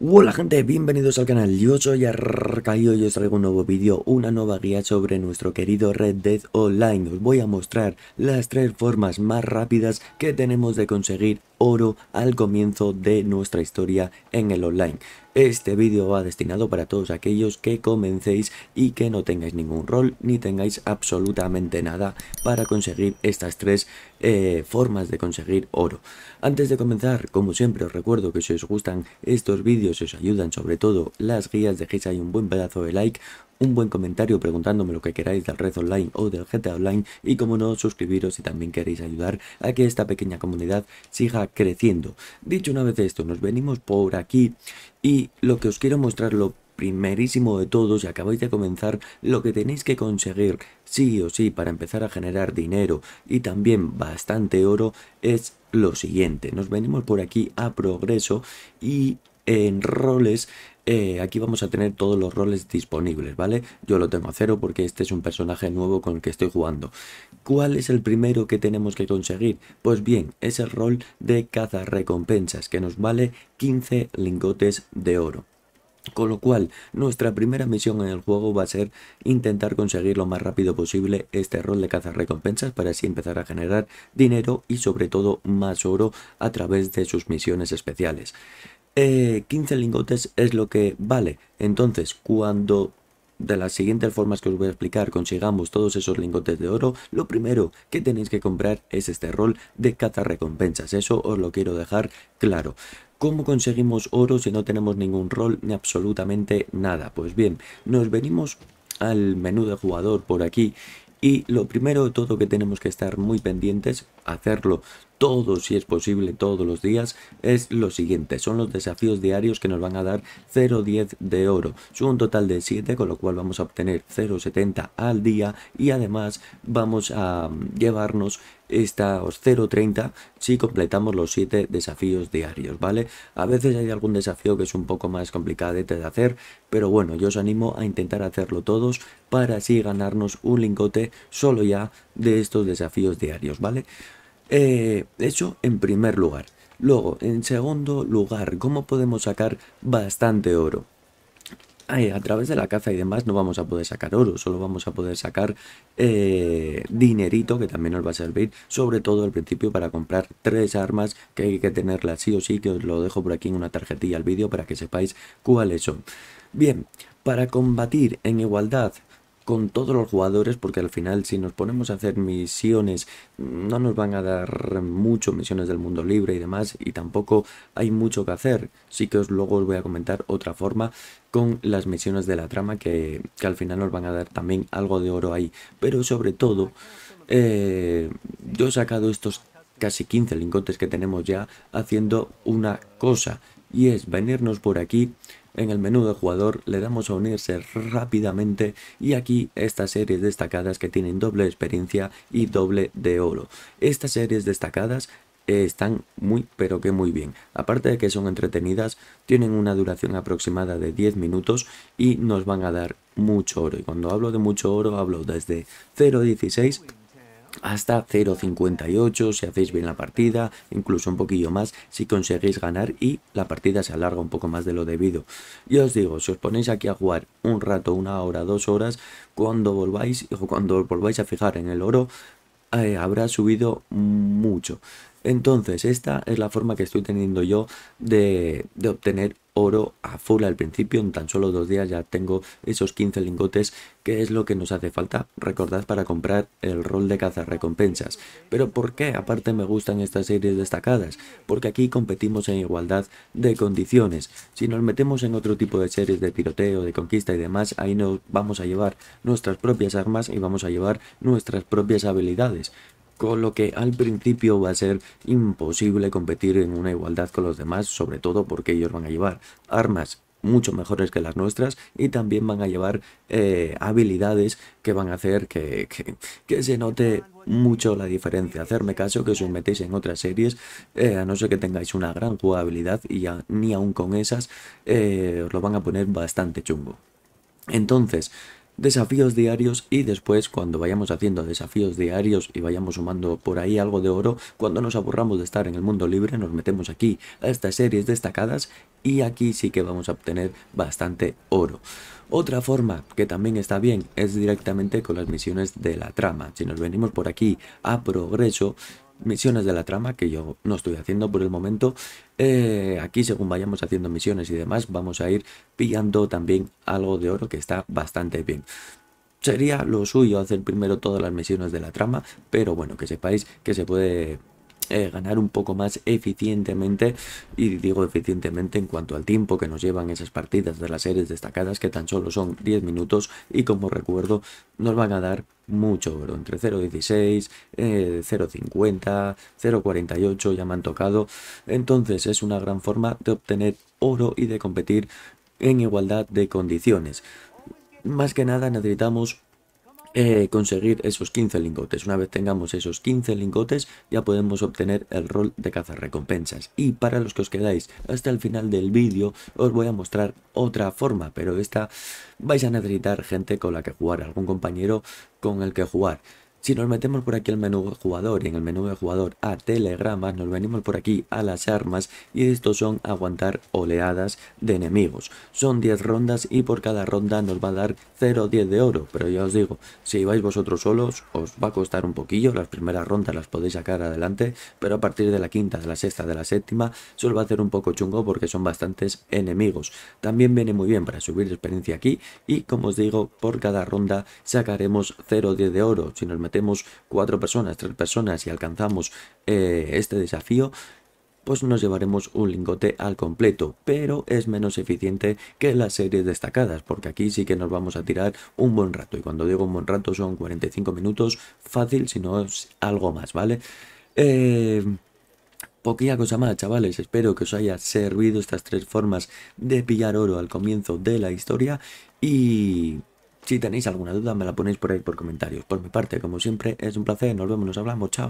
Hola gente, bienvenidos al canal, yo soy Arca y os traigo un nuevo vídeo, una nueva guía sobre nuestro querido Red Dead Online. Os voy a mostrar las tres formas más rápidas que tenemos de conseguir oro al comienzo de nuestra historia en el online. Este vídeo va destinado para todos aquellos que comencéis y que no tengáis ningún rol ni tengáis absolutamente nada para conseguir estas tres eh, formas de conseguir oro. Antes de comenzar, como siempre os recuerdo que si os gustan estos vídeos, os ayudan sobre todo las guías, dejéis ahí un buen pedazo de like, un buen comentario preguntándome lo que queráis del Red Online o del GTA Online y como no suscribiros si también queréis ayudar a que esta pequeña comunidad siga creciendo. Dicho una vez esto, nos venimos por aquí y lo que os quiero mostrar lo primerísimo de todos y acabáis de comenzar lo que tenéis que conseguir sí o sí para empezar a generar dinero y también bastante oro es lo siguiente, nos venimos por aquí a progreso y en roles eh, aquí vamos a tener todos los roles disponibles, ¿vale? Yo lo tengo a cero porque este es un personaje nuevo con el que estoy jugando. ¿Cuál es el primero que tenemos que conseguir? Pues bien, es el rol de caza recompensas que nos vale 15 lingotes de oro. Con lo cual, nuestra primera misión en el juego va a ser intentar conseguir lo más rápido posible este rol de cazar recompensas para así empezar a generar dinero y sobre todo más oro a través de sus misiones especiales. 15 eh, lingotes es lo que vale. Entonces, cuando de las siguientes formas que os voy a explicar consigamos todos esos lingotes de oro, lo primero que tenéis que comprar es este rol de caza recompensas. Eso os lo quiero dejar claro. ¿Cómo conseguimos oro si no tenemos ningún rol ni absolutamente nada? Pues bien, nos venimos al menú de jugador por aquí y lo primero de todo que tenemos que estar muy pendientes hacerlo todo si es posible, todos los días, es lo siguiente. Son los desafíos diarios que nos van a dar 0,10 de oro. Son un total de 7, con lo cual vamos a obtener 0,70 al día y además vamos a llevarnos estos 0,30 si completamos los 7 desafíos diarios, ¿vale? A veces hay algún desafío que es un poco más complicado de hacer, pero bueno, yo os animo a intentar hacerlo todos para así ganarnos un lingote solo ya de estos desafíos diarios, ¿vale? Eh, eso en primer lugar. Luego, en segundo lugar, ¿cómo podemos sacar bastante oro? a través de la caza y demás no vamos a poder sacar oro, solo vamos a poder sacar eh, dinerito que también nos va a servir, sobre todo al principio para comprar tres armas que hay que tenerlas sí o sí, que os lo dejo por aquí en una tarjetilla al vídeo para que sepáis cuáles son. Bien, para combatir en igualdad con todos los jugadores porque al final si nos ponemos a hacer misiones no nos van a dar mucho misiones del mundo libre y demás y tampoco hay mucho que hacer. Sí que os luego os voy a comentar otra forma con las misiones de la trama que, que al final nos van a dar también algo de oro ahí. Pero sobre todo eh, yo he sacado estos casi 15 lingotes que tenemos ya haciendo una cosa y es venirnos por aquí en el menú de jugador le damos a unirse rápidamente y aquí estas series destacadas que tienen doble experiencia y doble de oro. Estas series destacadas están muy pero que muy bien. Aparte de que son entretenidas, tienen una duración aproximada de 10 minutos y nos van a dar mucho oro. Y cuando hablo de mucho oro hablo desde 0.16 hasta 0.58 si hacéis bien la partida, incluso un poquillo más si conseguís ganar y la partida se alarga un poco más de lo debido. Y os digo, si os ponéis aquí a jugar un rato, una hora, dos horas, cuando volváis o cuando volváis a fijar en el oro, eh, habrá subido mucho. Entonces, esta es la forma que estoy teniendo yo de, de obtener oro a full al principio, en tan solo dos días ya tengo esos 15 lingotes, que es lo que nos hace falta, recordad, para comprar el rol de recompensas Pero ¿por qué aparte me gustan estas series destacadas? Porque aquí competimos en igualdad de condiciones. Si nos metemos en otro tipo de series de tiroteo, de conquista y demás, ahí nos vamos a llevar nuestras propias armas y vamos a llevar nuestras propias habilidades con lo que al principio va a ser imposible competir en una igualdad con los demás, sobre todo porque ellos van a llevar armas mucho mejores que las nuestras y también van a llevar eh, habilidades que van a hacer que, que, se note mucho la diferencia. Hacerme caso que os metéis en otras series, eh, a no ser que tengáis una gran jugabilidad y ni aún con esas, eh, os lo van a poner bastante chungo. Entonces, desafíos diarios y después cuando vayamos haciendo desafíos diarios y vayamos sumando por ahí algo de oro, cuando nos aburramos de estar en el mundo libre nos metemos aquí a estas series destacadas y aquí sí que vamos a obtener bastante oro. Otra forma que también está bien es directamente con las misiones de la trama. Si nos venimos por aquí a progreso, misiones de la trama que yo no estoy haciendo por el momento. Eh, aquí según vayamos haciendo misiones y demás vamos a ir pillando también algo de oro que está bastante bien. Sería lo suyo hacer primero todas las misiones de la trama, pero bueno, que sepáis que se puede eh, ganar un poco más eficientemente y digo eficientemente en cuanto al tiempo que nos llevan esas partidas de las series destacadas que tan solo son 10 minutos y como recuerdo nos van a dar mucho oro entre 0.16 0.50 0.48 ya me han tocado entonces es una gran forma de obtener oro y de competir en igualdad de condiciones más que nada necesitamos eh, conseguir esos 15 lingotes. Una vez tengamos esos 15 lingotes ya podemos obtener el rol de recompensas. Y para los que os quedáis hasta el final del vídeo os voy a mostrar otra forma, pero esta vais a necesitar gente con la que jugar, algún compañero con el que jugar. Si nos metemos por aquí al menú de jugador y en el menú de jugador a telegramas, nos venimos por aquí a las armas y estos son aguantar oleadas de enemigos. Son 10 rondas y por cada ronda nos va a dar 0-10 de oro, pero ya os digo, si vais vosotros solos os va a costar un poquillo, las primeras rondas las podéis sacar adelante, pero a partir de la quinta, de la sexta, de la séptima, se va a hacer un poco chungo porque son bastantes enemigos. También viene muy bien para subir experiencia aquí y como os digo, por cada ronda sacaremos 0-10 de oro. Si tenemos cuatro personas, tres personas y alcanzamos eh, este desafío, pues nos llevaremos un lingote al completo, pero es menos eficiente que las series destacadas, porque aquí sí que nos vamos a tirar un buen rato, y cuando digo un buen rato son 45 minutos, fácil, si no es algo más, ¿vale? Eh, poquilla cosa más, chavales. Espero que os haya servido estas tres formas de pillar oro al comienzo de la historia. Y si tenéis alguna duda me la ponéis por ahí por comentarios. Por mi parte, como siempre, es un placer, nos vemos, nos hablamos, chao.